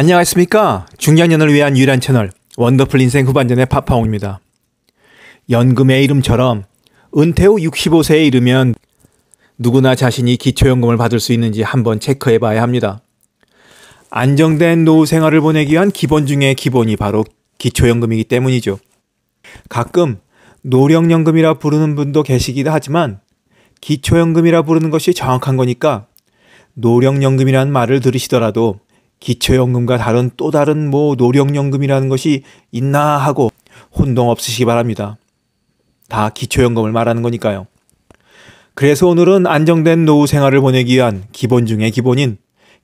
안녕하십니까. 중년년을 위한 유일한 채널, 원더풀 인생 후반전의 파파홍입니다. 연금의 이름처럼 은퇴 후 65세에 이르면 누구나 자신이 기초연금을 받을 수 있는지 한번 체크해 봐야 합니다. 안정된 노후 생활을 보내기 위한 기본 중의 기본이 바로 기초연금이기 때문이죠. 가끔 노령연금이라 부르는 분도 계시기도 하지만 기초연금이라 부르는 것이 정확한 거니까 노령연금이라는 말을 들으시더라도 기초연금과 다른 또 다른 뭐 노령연금이라는 것이 있나 하고 혼동 없으시기 바랍니다. 다 기초연금을 말하는 거니까요. 그래서 오늘은 안정된 노후 생활을 보내기 위한 기본 중의 기본인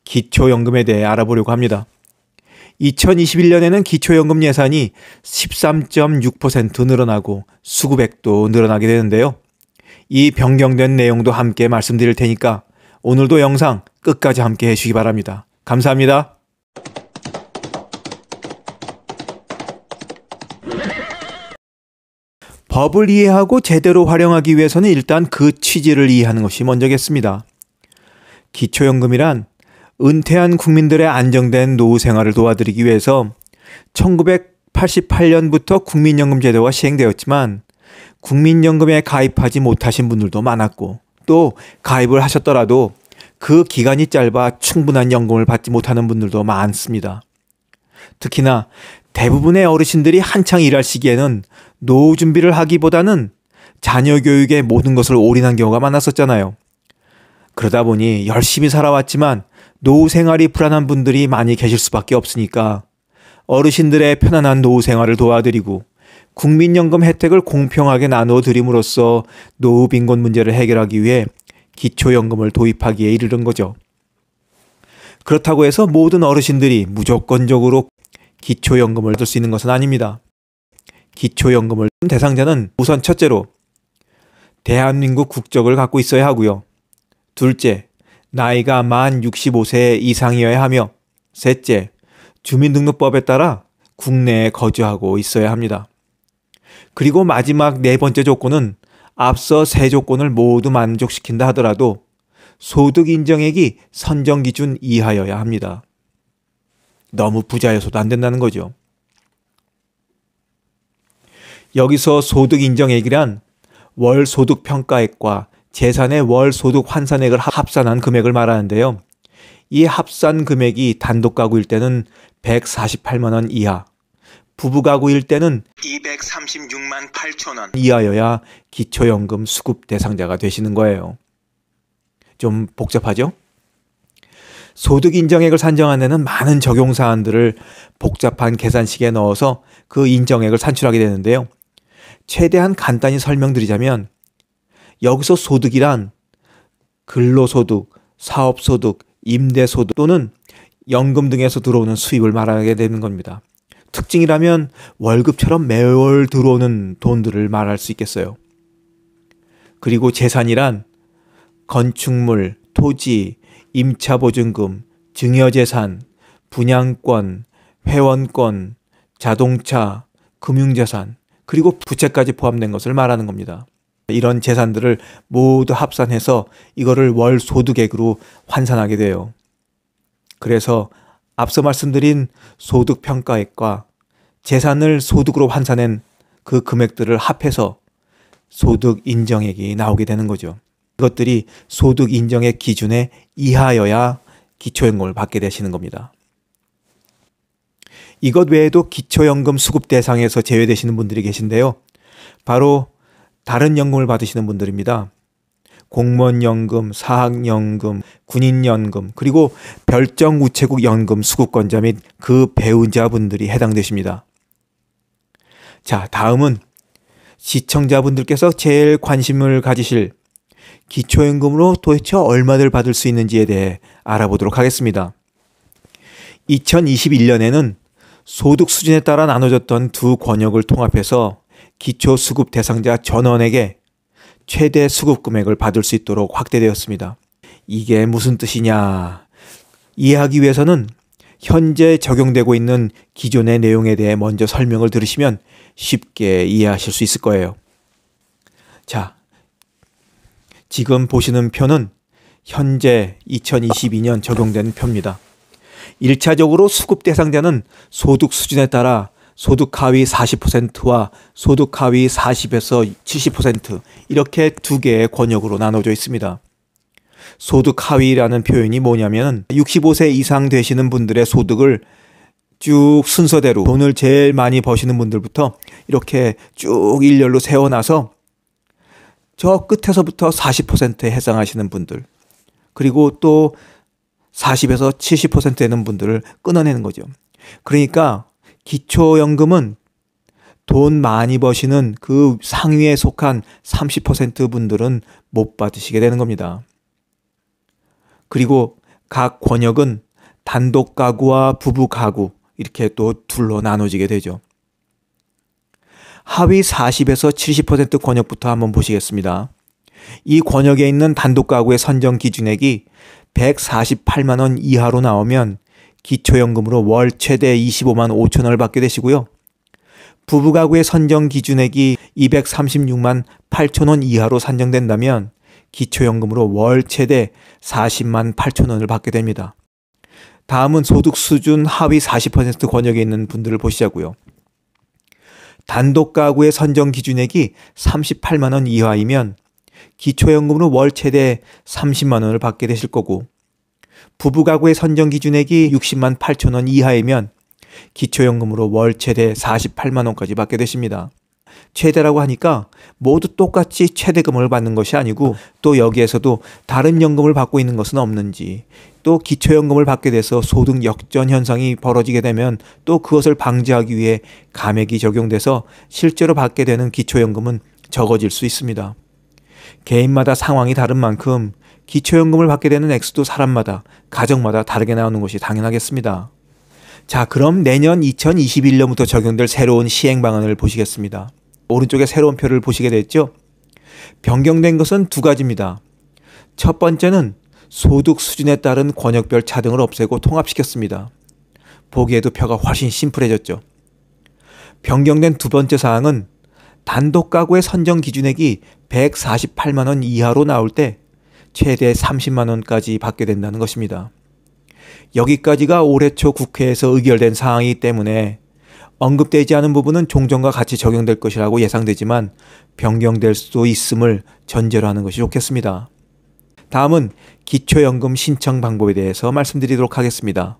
기초연금에 대해 알아보려고 합니다. 2021년에는 기초연금 예산이 13.6% 늘어나고 수급액도 늘어나게 되는데요. 이 변경된 내용도 함께 말씀드릴 테니까 오늘도 영상 끝까지 함께 해주시기 바랍니다. 감사합니다. 법을 이해하고 제대로 활용하기 위해서는 일단 그 취지를 이해하는 것이 먼저겠습니다. 기초연금이란 은퇴한 국민들의 안정된 노후 생활을 도와드리기 위해서 1988년부터 국민연금 제도가 시행되었지만 국민연금에 가입하지 못하신 분들도 많았고 또 가입을 하셨더라도 그 기간이 짧아 충분한 연금을 받지 못하는 분들도 많습니다. 특히나 대부분의 어르신들이 한창 일할 시기에는 노후 준비를 하기보다는 자녀 교육에 모든 것을 올인한 경우가 많았었잖아요. 그러다 보니 열심히 살아왔지만 노후 생활이 불안한 분들이 많이 계실 수밖에 없으니까 어르신들의 편안한 노후 생활을 도와드리고 국민연금 혜택을 공평하게 나누어 드림으로써 노후 빈곤 문제를 해결하기 위해 기초연금을 도입하기에 이르는 거죠. 그렇다고 해서 모든 어르신들이 무조건적으로 기초연금을 얻을 수 있는 것은 아닙니다. 기초연금을 대상자는 우선 첫째로 대한민국 국적을 갖고 있어야 하고요. 둘째, 나이가 만 65세 이상이어야 하며 셋째, 주민등록법에 따라 국내에 거주하고 있어야 합니다. 그리고 마지막 네 번째 조건은 앞서 세 조건을 모두 만족시킨다 하더라도 소득 인정액이 선정 기준 이하여야 합니다. 너무 부자여서도 안 된다는 거죠. 여기서 소득 인정액이란 월 소득 평가액과 재산의 월 소득 환산액을 합산한 금액을 말하는데요. 이 합산 금액이 단독 가구일 때는 148만 원 이하, 부부가구일 때는 236만 8천 원 이하여야 기초연금 수급 대상자가 되시는 거예요. 좀 복잡하죠? 소득 인정액을 산정한 데는 많은 적용 사안들을 복잡한 계산식에 넣어서 그 인정액을 산출하게 되는데요. 최대한 간단히 설명드리자면 여기서 소득이란 근로소득, 사업소득, 임대소득 또는 연금 등에서 들어오는 수입을 말하게 되는 겁니다. 특징이라면 월급처럼 매월 들어오는 돈들을 말할 수 있겠어요. 그리고 재산이란 건축물, 토지, 임차보증금, 증여재산, 분양권, 회원권, 자동차, 금융재산, 그리고 부채까지 포함된 것을 말하는 겁니다. 이런 재산들을 모두 합산해서 이거를 월 소득액으로 환산하게 돼요. 그래서 앞서 말씀드린 소득평가액과 재산을 소득으로 환산한 그 금액들을 합해서 소득 인정액이 나오게 되는 거죠. 이것들이 소득 인정액 기준에 이하여야 기초연금을 받게 되시는 겁니다. 이것 외에도 기초연금 수급 대상에서 제외되시는 분들이 계신데요. 바로 다른 연금을 받으시는 분들입니다. 공무원연금, 사학연금, 군인연금, 그리고 별정우체국연금 수급권자 및 그 배우자분들이 해당되십니다. 자, 다음은 시청자분들께서 제일 관심을 가지실 기초연금으로 도대체 얼마를 받을 수 있는지에 대해 알아보도록 하겠습니다. 2021년에는 소득 수준에 따라 나눠졌던 두 권역을 통합해서 기초 수급 대상자 전원에게 최대 수급 금액을 받을 수 있도록 확대되었습니다. 이게 무슨 뜻이냐? 이해하기 위해서는 현재 적용되고 있는 기존의 내용에 대해 먼저 설명을 들으시면 쉽게 이해하실 수 있을 거예요. 자, 지금 보시는 표는 현재 2022년 적용된 표입니다. 1차적으로 수급 대상자는 소득 수준에 따라 소득 하위 40%와 소득 하위 40에서 70% 이렇게 두 개의 권역으로 나눠져 있습니다. 소득 하위라는 표현이 뭐냐면 65세 이상 되시는 분들의 소득을 쭉 순서대로 돈을 제일 많이 버시는 분들부터 이렇게 쭉 일렬로 세워놔서 저 끝에서부터 40%에 해당하시는 분들 그리고 또 40에서 70% 되는 분들을 끊어내는 거죠. 그러니까 기초연금은 돈 많이 버시는 그 상위에 속한 30% 분들은 못 받으시게 되는 겁니다. 그리고 각 권역은 단독 가구와 부부 가구 이렇게 또 둘로 나눠지게 되죠. 하위 40에서 70% 권역부터 한번 보시겠습니다. 이 권역에 있는 단독 가구의 선정 기준액이 148만 원 이하로 나오면 기초연금으로 월 최대 25만 5천 원을 받게 되시고요. 부부 가구의 선정 기준액이 236만 8천 원 이하로 산정된다면 기초연금으로 월 최대 40만 8천 원을 받게 됩니다. 다음은 소득 수준 하위 40% 권역에 있는 분들을 보시자고요. 단독 가구의 선정 기준액이 38만 원 이하이면 기초연금으로 월 최대 30만 원을 받게 되실 거고 부부 가구의 선정 기준액이 60만 8천 원 이하이면 기초연금으로 월 최대 48만 원까지 받게 되십니다. 최대라고 하니까 모두 똑같이 최대금을 받는 것이 아니고 또 여기에서도 다른 연금을 받고 있는 것은 없는지 또 기초연금을 받게 돼서 소득 역전 현상이 벌어지게 되면 또 그것을 방지하기 위해 감액이 적용돼서 실제로 받게 되는 기초연금은 적어질 수 있습니다. 개인마다 상황이 다른 만큼 기초연금을 받게 되는 액수도 사람마다 가정마다 다르게 나오는 것이 당연하겠습니다. 자, 그럼 내년 2021년부터 적용될 새로운 시행 방안을 보시겠습니다. 오른쪽에 새로운 표를 보시게 됐죠. 변경된 것은 두 가지입니다. 첫 번째는 소득 수준에 따른 권역별 차등을 없애고 통합시켰습니다. 보기에도 표가 훨씬 심플해졌죠. 변경된 두 번째 사항은 단독 가구의 선정 기준액이 148만 원 이하로 나올 때 최대 30만 원까지 받게 된다는 것입니다. 여기까지가 올해 초 국회에서 의결된 사항이기 때문에 언급되지 않은 부분은 종전과 같이 적용될 것이라고 예상되지만 변경될 수도 있음을 전제로 하는 것이 좋겠습니다. 다음은 기초연금 신청 방법에 대해서 말씀드리도록 하겠습니다.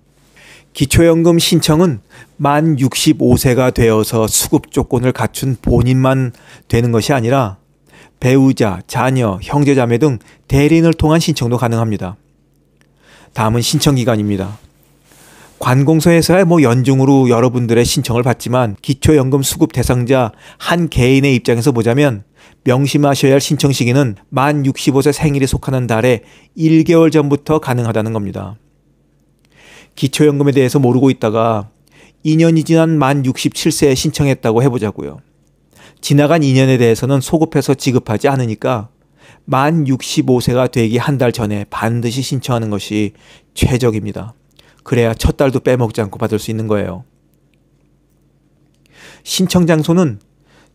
기초연금 신청은 만 65세가 되어서 수급 조건을 갖춘 본인만 되는 것이 아니라 배우자, 자녀, 형제자매 등 대리인을 통한 신청도 가능합니다. 다음은 신청 기간입니다. 관공서에서야 뭐 연중으로 여러분들의 신청을 받지만 기초연금 수급 대상자 한 개인의 입장에서 보자면 명심하셔야 할 신청 시기는 만 65세 생일에 속하는 달에 1개월 전부터 가능하다는 겁니다. 기초연금에 대해서 모르고 있다가 2년이 지난 만 67세에 신청했다고 해보자고요. 지나간 2년에 대해서는 소급해서 지급하지 않으니까 만 65세가 되기 한 달 전에 반드시 신청하는 것이 최적입니다. 그래야 첫 달도 빼먹지 않고 받을 수 있는 거예요. 신청 장소는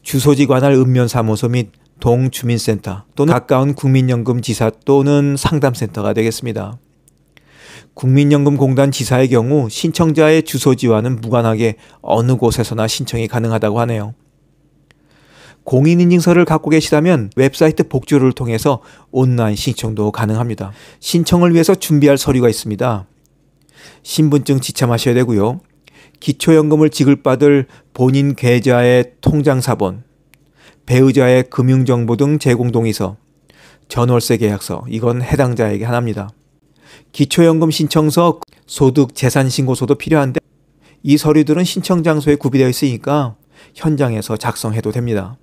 주소지 관할 읍면사무소 및 동주민센터 또는 가까운 국민연금 지사 또는 상담센터가 되겠습니다. 국민연금공단 지사의 경우 신청자의 주소지와는 무관하게 어느 곳에서나 신청이 가능하다고 하네요. 공인인증서를 갖고 계시다면 웹사이트 복주를 통해서 온라인 신청도 가능합니다. 신청을 위해서 준비할 서류가 있습니다. 신분증 지참하셔야 되고요. 기초연금을 지급받을 본인 계좌의 통장사본, 배우자의 금융정보 등 제공동의서, 전월세 계약서, 이건 해당자에게 하나입니다. 기초연금 신청서, 소득 재산 신고서도 필요한데 이 서류들은 신청 장소에 구비되어 있으니까 현장에서 작성해도 됩니다.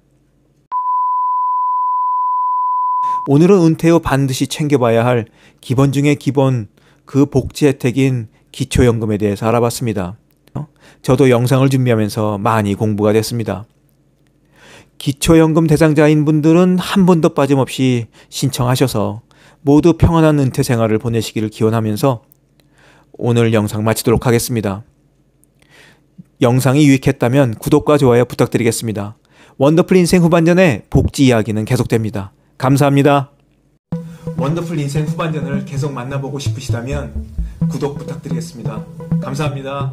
오늘은 은퇴 후 반드시 챙겨봐야 할 기본 중의 기본 그 복지 혜택인 기초연금에 대해서 알아봤습니다. 어? 저도 영상을 준비하면서 많이 공부가 됐습니다. 기초연금 대상자인 분들은 한 번도 빠짐없이 신청하셔서 모두 평안한 은퇴 생활을 보내시기를 기원하면서 오늘 영상 마치도록 하겠습니다. 영상이 유익했다면 구독과 좋아요 부탁드리겠습니다. 원더풀 인생 후반전에 복지 이야기는 계속됩니다. 감사합니다. 원더풀 인생 후반전을 계속 만나보고 싶으시다면 구독 부탁드리겠습니다. 감사합니다.